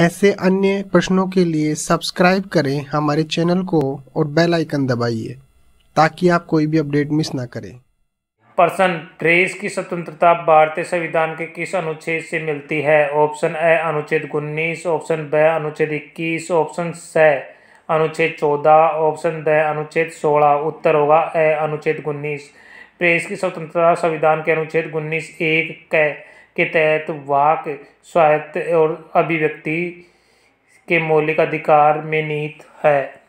ऐसे अन्य प्रश्नों के लिए सब्सक्राइब करें हमारे चैनल को और बेल आइकन दबाइए ताकि आप कोई भी अपडेट मिस ना करें प्रश्न प्रेस की स्वतंत्रता भारतीय संविधान के किस अनुच्छेद से मिलती है ऑप्शन ए अनुच्छेद उन्नीस ऑप्शन ब अनुच्छेद इक्कीस ऑप्शन स अनुच्छेद चौदह ऑप्शन द अनुच्छेद सोलह उत्तर होगा ए अनुच्छेद उन्नीस प्रेस की स्वतंत्रता संविधान के अनुच्छेद उन्नीस एक क के तहत वाक स्वायत्त और अभिव्यक्ति के मौलिक अधिकार में निहित है